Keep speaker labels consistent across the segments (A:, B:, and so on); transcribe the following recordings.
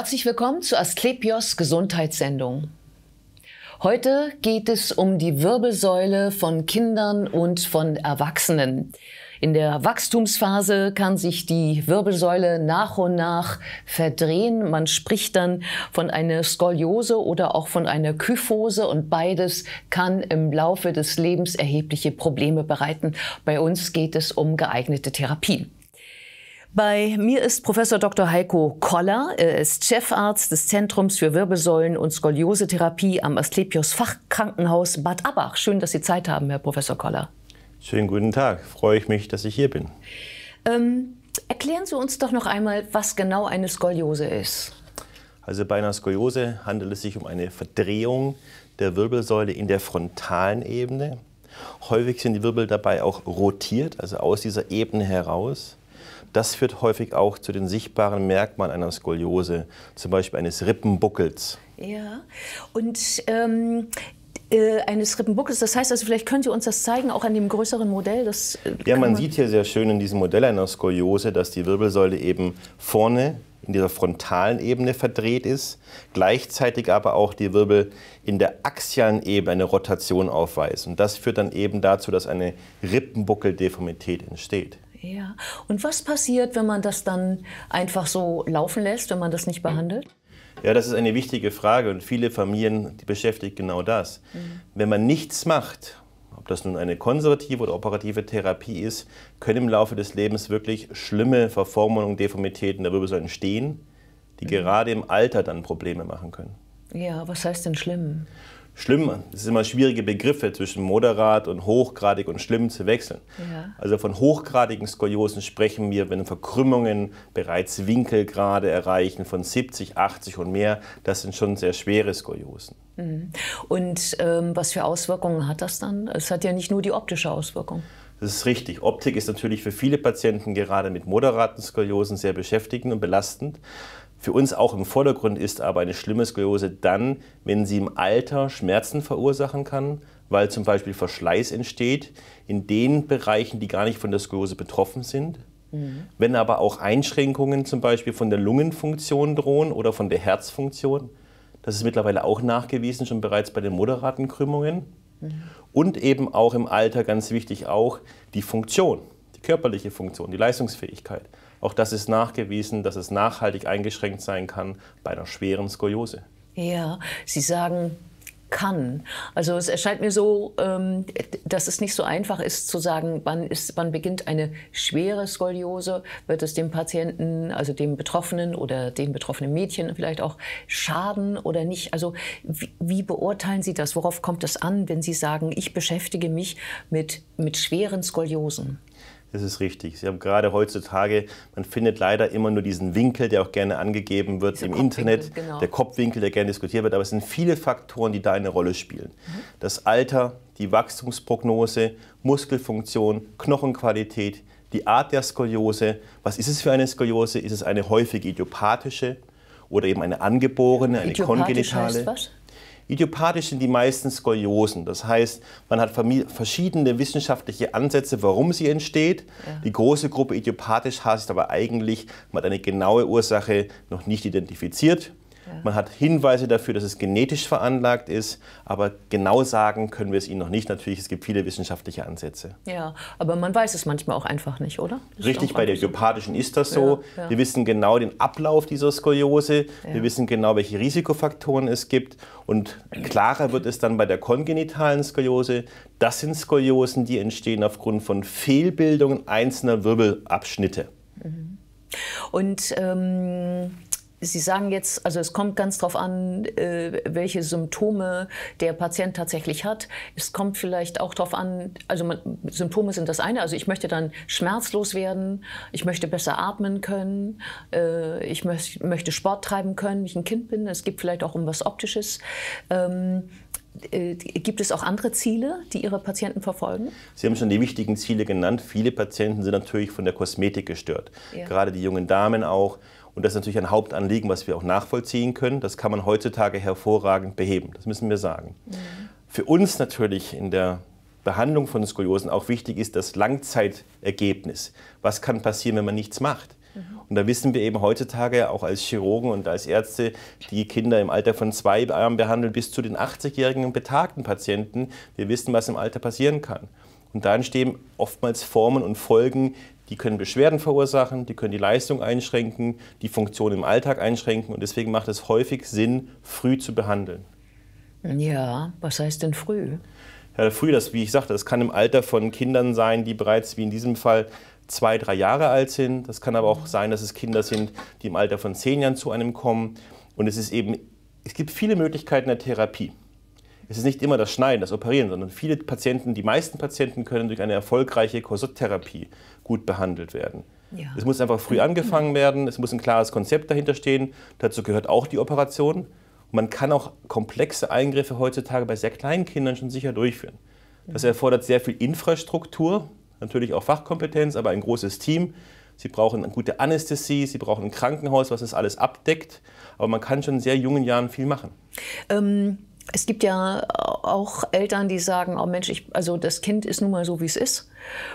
A: Herzlich willkommen zu Asklepios Gesundheitssendung. Heute geht es um die Wirbelsäule von Kindern und von Erwachsenen. In der Wachstumsphase kann sich die Wirbelsäule nach und nach verdrehen. Man spricht dann von einer Skoliose oder auch von einer Kyphose und beides kann im Laufe des Lebens erhebliche Probleme bereiten. Bei uns geht es um geeignete Therapien. Bei mir ist Professor Dr. Heiko Koller. Er ist Chefarzt des Zentrums für Wirbelsäulen- und Skoliosetherapie am Asklepios Fachkrankenhaus Bad Abbach. Schön, dass Sie Zeit haben, Herr
B: Professor Koller. Schönen guten Tag. Freue ich mich, dass ich hier bin.
A: Ähm, erklären Sie uns doch noch einmal, was genau eine Skoliose ist.
B: Also bei einer Skoliose handelt es sich um eine Verdrehung der Wirbelsäule in der frontalen Ebene. Häufig sind die Wirbel dabei auch rotiert, also aus dieser Ebene heraus. Das führt häufig auch zu den sichtbaren Merkmalen einer Skoliose, zum Beispiel eines Rippenbuckels.
A: Ja, und ähm, äh, eines Rippenbuckels. Das heißt also, vielleicht könnt ihr uns das zeigen, auch an dem größeren Modell. Das,
B: äh, ja, man, man sieht hier sehr schön in diesem Modell einer Skoliose, dass die Wirbelsäule eben vorne in dieser frontalen Ebene verdreht ist, gleichzeitig aber auch die Wirbel in der axialen Ebene eine Rotation aufweisen. Und das führt dann eben dazu, dass eine Rippenbuckeldeformität entsteht.
A: Ja. Und was passiert, wenn man das dann einfach so laufen lässt, wenn man das nicht behandelt?
B: Ja, das ist eine wichtige Frage und viele Familien beschäftigt genau das. Mhm. Wenn man nichts macht, ob das nun eine konservative oder operative Therapie ist, können im Laufe des Lebens wirklich schlimme Verformungen und Deformitäten darüber so entstehen, die mhm. gerade im Alter dann Probleme machen können.
A: Ja, was heißt denn schlimm?
B: schlimm, es ist immer schwierige Begriffe zwischen moderat und hochgradig und schlimm zu wechseln. Ja. Also von hochgradigen Skoliosen sprechen wir, wenn Verkrümmungen bereits Winkelgrade erreichen von 70, 80 und mehr. Das sind schon sehr schwere Skoliosen.
A: Mhm. Und ähm, was für Auswirkungen hat das dann? Es hat ja nicht nur die optische Auswirkung.
B: Das ist richtig. Optik ist natürlich für viele Patienten gerade mit moderaten Skoliosen sehr beschäftigend und belastend für uns auch im Vordergrund ist aber eine schlimme Skoliose dann, wenn sie im Alter Schmerzen verursachen kann, weil zum Beispiel Verschleiß entsteht in den Bereichen, die gar nicht von der Skoliose betroffen sind. Mhm. Wenn aber auch Einschränkungen zum Beispiel von der Lungenfunktion drohen oder von der Herzfunktion, das ist mittlerweile auch nachgewiesen, schon bereits bei den moderaten Krümmungen. Mhm. Und eben auch im Alter ganz wichtig auch die Funktion, die körperliche Funktion, die Leistungsfähigkeit. Auch das ist nachgewiesen, dass es nachhaltig eingeschränkt sein kann bei einer schweren Skoliose.
A: Ja, Sie sagen, kann. Also es erscheint mir so, ähm, dass es nicht so einfach ist zu sagen, wann, ist, wann beginnt eine schwere Skoliose, wird es dem Patienten, also dem Betroffenen oder dem betroffenen Mädchen vielleicht auch schaden oder nicht. Also wie, wie beurteilen Sie das? Worauf kommt es an, wenn Sie sagen, ich beschäftige mich mit, mit schweren Skoliosen?
B: Das ist richtig. Sie haben gerade heutzutage, man findet leider immer nur diesen Winkel, der auch gerne angegeben wird Diese im Internet, genau. der Kopfwinkel, der gerne diskutiert wird, aber es sind viele Faktoren, die da eine Rolle spielen. Mhm. Das Alter, die Wachstumsprognose, Muskelfunktion, Knochenqualität, die Art der Skoliose. Was ist es für eine Skoliose? Ist es eine häufig idiopathische oder eben eine angeborene, eine kongenitale? Heißt was? Idiopathisch sind die meisten Skoliosen. Das heißt, man hat verschiedene wissenschaftliche Ansätze, warum sie entsteht. Ja. Die große Gruppe idiopathisch heißt aber eigentlich, man hat eine genaue Ursache noch nicht identifiziert. Ja. Man hat Hinweise dafür, dass es genetisch veranlagt ist, aber genau sagen können wir es Ihnen noch nicht. Natürlich, es gibt viele wissenschaftliche Ansätze.
A: Ja, aber man weiß es manchmal auch einfach nicht, oder? Das
B: Richtig, bei der Geopathischen ist das so. Ja, ja. Wir wissen genau den Ablauf dieser Skoliose, wir wissen genau, welche Risikofaktoren es gibt und klarer wird es dann bei der kongenitalen Skoliose. Das sind Skoliosen, die entstehen aufgrund von Fehlbildungen einzelner Wirbelabschnitte. Mhm.
A: Und ähm, Sie sagen jetzt, also es kommt ganz drauf an, äh, welche Symptome der Patient tatsächlich hat. Es kommt vielleicht auch drauf an, also man, Symptome sind das eine. Also ich möchte dann schmerzlos werden, ich möchte besser atmen können, äh, ich möchte Sport treiben können, wenn ich ein Kind bin. Es gibt vielleicht auch um was Optisches. Ähm, äh, gibt es auch andere Ziele, die Ihre Patienten
B: verfolgen? Sie haben schon die wichtigen Ziele genannt. Viele Patienten sind natürlich von der Kosmetik gestört, ja. gerade die jungen Damen auch. Und das ist natürlich ein Hauptanliegen, was wir auch nachvollziehen können. Das kann man heutzutage hervorragend beheben, das müssen wir sagen. Mhm. Für uns natürlich in der Behandlung von Skoliosen auch wichtig ist das Langzeitergebnis. Was kann passieren, wenn man nichts macht? Und da wissen wir eben heutzutage auch als Chirurgen und als Ärzte, die Kinder im Alter von zwei Jahren behandeln, bis zu den 80-jährigen betagten Patienten, wir wissen, was im Alter passieren kann. Und da entstehen oftmals Formen und Folgen, die können Beschwerden verursachen, die können die Leistung einschränken, die Funktion im Alltag einschränken. Und deswegen macht es häufig Sinn, früh zu behandeln.
A: Ja, was heißt denn früh?
B: Ja, früh, das, wie ich sagte, das kann im Alter von Kindern sein, die bereits, wie in diesem Fall, zwei, drei Jahre alt sind. Das kann aber auch mhm. sein, dass es Kinder sind, die im Alter von zehn Jahren zu einem kommen. Und es ist eben, es gibt viele Möglichkeiten der Therapie. Es ist nicht immer das Schneiden, das Operieren, sondern viele Patienten, die meisten Patienten können durch eine erfolgreiche Korsotttherapie gut behandelt werden. Ja. Es muss einfach früh angefangen werden, es muss ein klares Konzept dahinter stehen. Dazu gehört auch die Operation. Und man kann auch komplexe Eingriffe heutzutage bei sehr kleinen Kindern schon sicher durchführen. Das mhm. erfordert sehr viel Infrastruktur, natürlich auch Fachkompetenz, aber ein großes Team. Sie brauchen eine gute Anästhesie, sie brauchen ein Krankenhaus, was das alles abdeckt. Aber man kann schon in sehr jungen Jahren viel machen.
A: Ähm es gibt ja auch Eltern, die sagen, oh Mensch, ich, also das Kind ist nun mal so, wie es ist.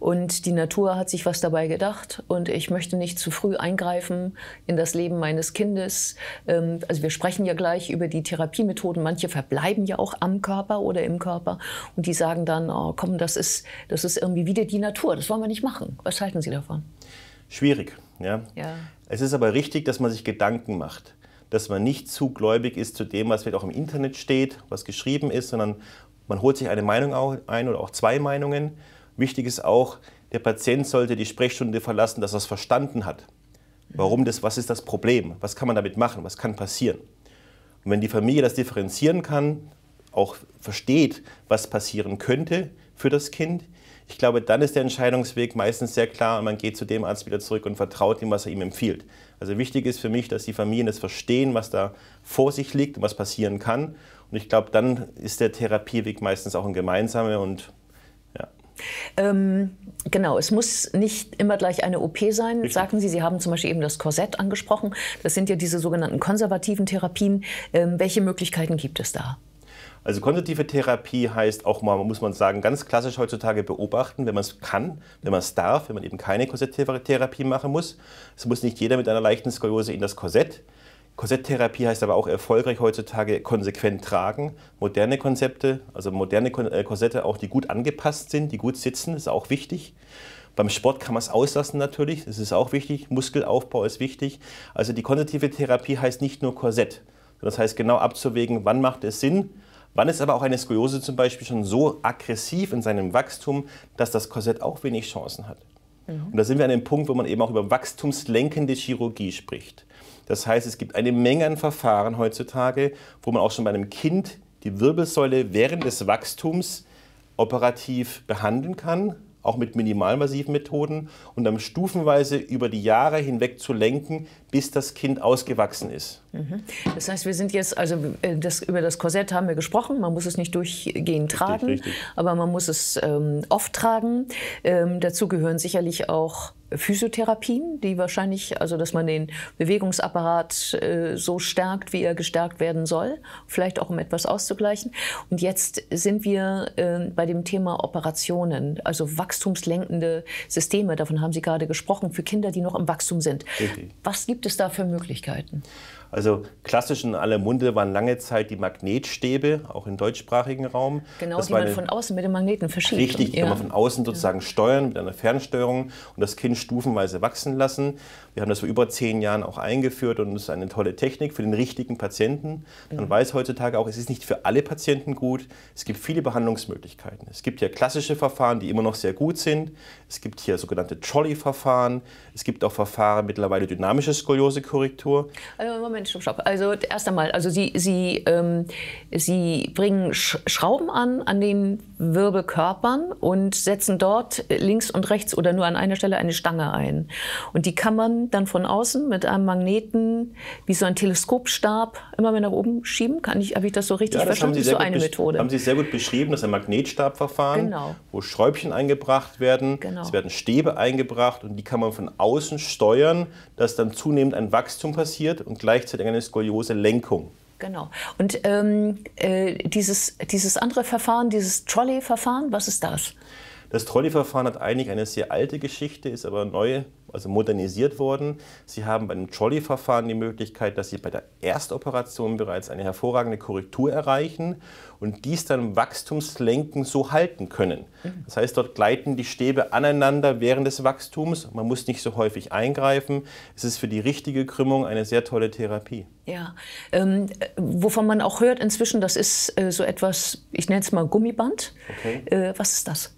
A: Und die Natur hat sich was dabei gedacht. Und ich möchte nicht zu früh eingreifen in das Leben meines Kindes. Ähm, also wir sprechen ja gleich über die Therapiemethoden. Manche verbleiben ja auch am Körper oder im Körper. Und die sagen dann, oh komm, das ist, das ist irgendwie wieder die Natur. Das wollen wir nicht machen. Was halten Sie davon?
B: Schwierig, ja. ja. Es ist aber richtig, dass man sich Gedanken macht dass man nicht zu gläubig ist zu dem, was vielleicht auch im Internet steht, was geschrieben ist, sondern man holt sich eine Meinung ein oder auch zwei Meinungen. Wichtig ist auch, der Patient sollte die Sprechstunde verlassen, dass er es verstanden hat. Warum das, was ist das Problem? Was kann man damit machen? Was kann passieren? Und wenn die Familie das differenzieren kann, auch versteht, was passieren könnte für das Kind, ich glaube, dann ist der Entscheidungsweg meistens sehr klar und man geht zu dem Arzt wieder zurück und vertraut ihm, was er ihm empfiehlt. Also wichtig ist für mich, dass die Familien das verstehen, was da vor sich liegt und was passieren kann. Und ich glaube, dann ist der Therapieweg meistens auch ein gemeinsamer und
A: Ähm, genau, es muss nicht immer gleich eine OP sein, Richtig. sagen Sie. Sie haben zum Beispiel eben das Korsett angesprochen. Das sind ja diese sogenannten konservativen Therapien. Ähm, welche
B: Möglichkeiten gibt es da? Also kognitive Therapie heißt auch mal, muss man sagen, ganz klassisch heutzutage beobachten, wenn man es kann, wenn man es darf, wenn man eben keine Korsetttherapie machen muss. Es muss nicht jeder mit einer leichten Skoliose in das Korsett. Korsetttherapie heißt aber auch erfolgreich heutzutage konsequent tragen. Moderne Konzepte, also moderne äh, Korsette auch, die gut angepasst sind, die gut sitzen, ist auch wichtig. Beim Sport kann man es auslassen natürlich, das ist auch wichtig. Muskelaufbau ist wichtig. Also die kognitive Therapie heißt nicht nur Korsett. Das heißt genau abzuwägen, wann macht es Sinn, Wann ist aber auch eine Skoliose zum Beispiel schon so aggressiv in seinem Wachstum, dass das Korsett auch wenig Chancen hat? Mhm. Und da sind wir an dem Punkt, wo man eben auch über wachstumslenkende Chirurgie spricht. Das heißt, es gibt eine Menge an Verfahren heutzutage, wo man auch schon bei einem Kind die Wirbelsäule während des Wachstums operativ behandeln kann, auch mit minimalmassiven Methoden und dann stufenweise über die Jahre hinweg zu lenken, bis das Kind ausgewachsen ist.
A: Mhm. Das heißt, wir sind jetzt, also äh, das, über das Korsett haben wir gesprochen, man muss es nicht durchgehend tragen, richtig, richtig. aber man muss es ähm, oft tragen. Ähm, dazu gehören sicherlich auch Physiotherapien, die wahrscheinlich, also dass man den Bewegungsapparat äh, so stärkt, wie er gestärkt werden soll, vielleicht auch um etwas auszugleichen. Und jetzt sind wir äh, bei dem Thema Operationen, also wachstumslenkende Systeme, davon haben Sie gerade gesprochen, für Kinder, die noch im Wachstum sind. Richtig. Was gibt es da für Möglichkeiten?
B: Also klassisch in aller Munde waren lange Zeit die Magnetstäbe, auch im deutschsprachigen Raum. Genau, das die man von
A: außen mit dem Magneten verschiebt. Richtig, die ja. kann man von
B: außen sozusagen ja. steuern mit einer Fernsteuerung und das Kind stufenweise wachsen lassen. Wir haben das vor über zehn Jahren auch eingeführt und es ist eine tolle Technik für den richtigen Patienten. Man mhm. weiß heutzutage auch, es ist nicht für alle Patienten gut. Es gibt viele Behandlungsmöglichkeiten. Es gibt ja klassische Verfahren, die immer noch sehr gut sind. Es gibt hier sogenannte Trolley-Verfahren. Es gibt auch Verfahren mittlerweile dynamische Skoliosekorrektur. Also Moment, Moment, stopp,
A: stopp. Also erst einmal, also Sie, Sie, ähm, Sie bringen Schrauben an an den Wirbelkörpern und setzen dort links und rechts oder nur an einer Stelle eine Stange ein. Und die kann man dann von außen mit einem Magneten, wie so ein Teleskopstab, immer mehr nach oben schieben. Kann ich, habe ich das so richtig ja, das verstanden? Haben Sie so eine Methode. Haben
B: Sie sehr gut beschrieben, das ist ein Magnetstabverfahren, genau. wo Schräubchen eingebracht werden. Genau. Es werden Stäbe eingebracht und die kann man von außen steuern, dass dann zunehmend ein Wachstum passiert und gleich gleichzeitig eine skoliose Lenkung. Genau. Und
A: ähm, äh, dieses, dieses andere Verfahren, dieses Trolley-Verfahren, was ist das?
B: Das Trolley-Verfahren hat eigentlich eine sehr alte Geschichte, ist aber neu, also modernisiert worden. Sie haben beim Trolley-Verfahren die Möglichkeit, dass Sie bei der Erstoperation bereits eine hervorragende Korrektur erreichen und dies dann wachstumslenken so halten können. Das heißt, dort gleiten die Stäbe aneinander während des Wachstums. Man muss nicht so häufig eingreifen. Es ist für die richtige Krümmung eine sehr tolle Therapie.
A: Ja, ähm, wovon man auch hört inzwischen, das ist äh, so etwas, ich nenne es mal Gummiband. Okay. Äh, was ist das?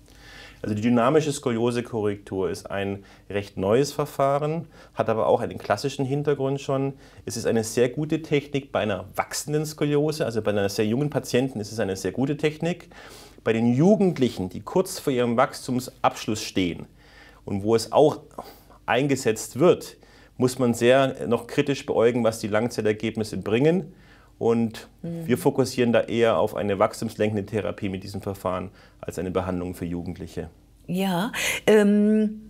B: Also die dynamische Skoliosekorrektur ist ein recht neues Verfahren, hat aber auch einen klassischen Hintergrund schon. Es ist eine sehr gute Technik bei einer wachsenden Skoliose, also bei einer sehr jungen Patienten ist es eine sehr gute Technik. Bei den Jugendlichen, die kurz vor ihrem Wachstumsabschluss stehen und wo es auch eingesetzt wird, muss man sehr noch kritisch beäugen, was die Langzeitergebnisse bringen. Und mhm. wir fokussieren da eher auf eine wachstumslenkende Therapie mit diesem Verfahren als eine Behandlung für Jugendliche.
A: Ja. Ähm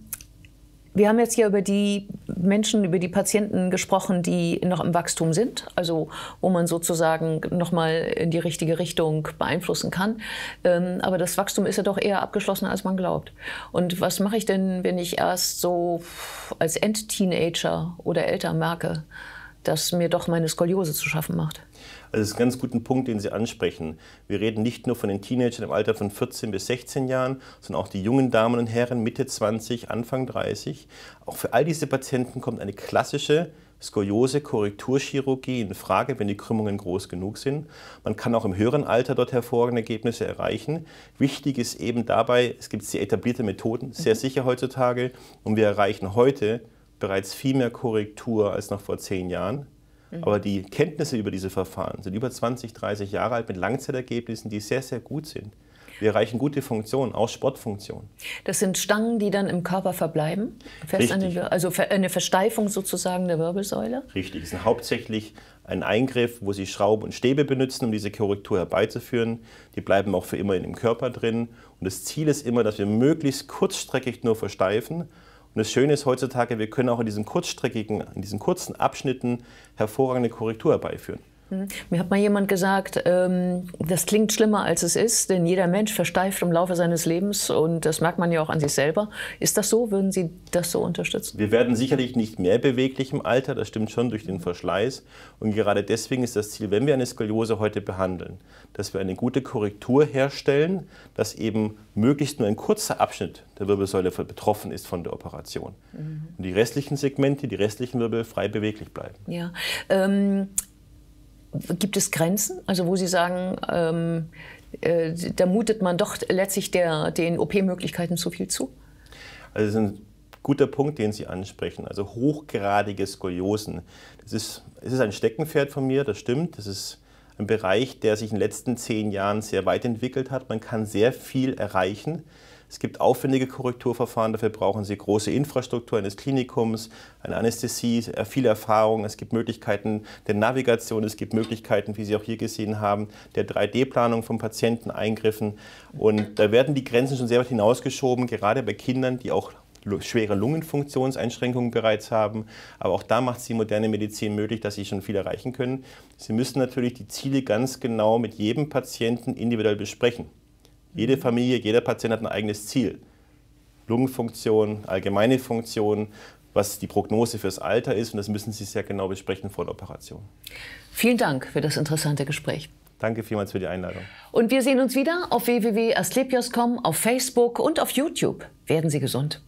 A: wir haben jetzt hier über die Menschen, über die Patienten gesprochen, die noch im Wachstum sind, also wo man sozusagen nochmal in die richtige Richtung beeinflussen kann. Ähm, aber das Wachstum ist ja doch eher abgeschlossen, als man glaubt. Und was mache ich denn, wenn ich erst so als Endteenager oder älter merke, dass mir doch meine Skoliose zu schaffen macht?
B: Also es ist ein ganz guter Punkt, den Sie ansprechen. Wir reden nicht nur von den Teenagern im Alter von 14 bis 16 Jahren, sondern auch die jungen Damen und Herren Mitte 20, Anfang 30. Auch für all diese Patienten kommt eine klassische Skoliose, Korrekturchirurgie in Frage, wenn die Krümmungen groß genug sind. Man kann auch im höheren Alter dort hervorragende Ergebnisse erreichen. Wichtig ist eben dabei, es gibt sehr etablierte Methoden, sehr mhm. sicher heutzutage, und wir erreichen heute bereits viel mehr Korrektur als noch vor zehn Jahren. Mhm. Aber die Kenntnisse über diese Verfahren sind über 20, 30 Jahre alt mit Langzeitergebnissen, die sehr, sehr gut sind. Wir erreichen gute Funktionen, auch Sportfunktionen.
A: Das sind Stangen, die dann im Körper verbleiben? Fest eine, also eine Versteifung sozusagen der Wirbelsäule?
B: Richtig, es ist hauptsächlich ein Eingriff, wo sie Schrauben und Stäbe benutzen, um diese Korrektur herbeizuführen. Die bleiben auch für immer in dem Körper drin. Und das Ziel ist immer, dass wir möglichst kurzstreckig nur versteifen, und das Schöne ist heutzutage, wir können auch in diesen kurzstreckigen, in diesen kurzen Abschnitten hervorragende Korrektur herbeiführen.
A: Hm. Mir hat mal jemand gesagt, ähm, das klingt schlimmer als es ist, denn jeder Mensch versteift im Laufe seines Lebens und das merkt man ja auch an sich selber. Ist das so? Würden Sie das so unterstützen?
B: Wir werden sicherlich nicht mehr beweglich im Alter, das stimmt schon durch den Verschleiß. Und gerade deswegen ist das Ziel, wenn wir eine Skoliose heute behandeln, dass wir eine gute Korrektur herstellen, dass eben möglichst nur ein kurzer Abschnitt der Wirbelsäule betroffen ist von der Operation. Mhm. Und die restlichen Segmente, die restlichen Wirbel frei beweglich bleiben.
A: Ja. Ähm Gibt es Grenzen, also wo Sie sagen, ähm, äh, da mutet man doch letztlich der, den OP-Möglichkeiten zu viel zu?
B: Also das ist ein guter Punkt, den Sie ansprechen. Also hochgradige Skoliosen. Das ist, das ist ein Steckenpferd von mir, das stimmt. Das ist ein Bereich, der sich in den letzten zehn Jahren sehr weit entwickelt hat. Man kann sehr viel erreichen. Es gibt aufwendige Korrekturverfahren, dafür brauchen Sie große Infrastruktur eines Klinikums, eine Anästhesie, viel Erfahrung. Es gibt Möglichkeiten der Navigation, es gibt Möglichkeiten, wie Sie auch hier gesehen haben, der 3D-Planung von Patienteneingriffen. Und da werden die Grenzen schon sehr weit hinausgeschoben, gerade bei Kindern, die auch schwere Lungenfunktionseinschränkungen bereits haben. Aber auch da macht es die moderne Medizin möglich, dass sie schon viel erreichen können. Sie müssen natürlich die Ziele ganz genau mit jedem Patienten individuell besprechen. Jede Familie, jeder Patient hat ein eigenes Ziel. Lungenfunktion, allgemeine Funktion, was die Prognose fürs Alter ist. Und das müssen Sie sehr genau besprechen vor der Operation. Vielen Dank für
A: das interessante Gespräch.
B: Danke vielmals für die Einladung.
A: Und wir sehen uns wieder auf www.asklepios.com, auf Facebook und auf YouTube. Werden Sie gesund.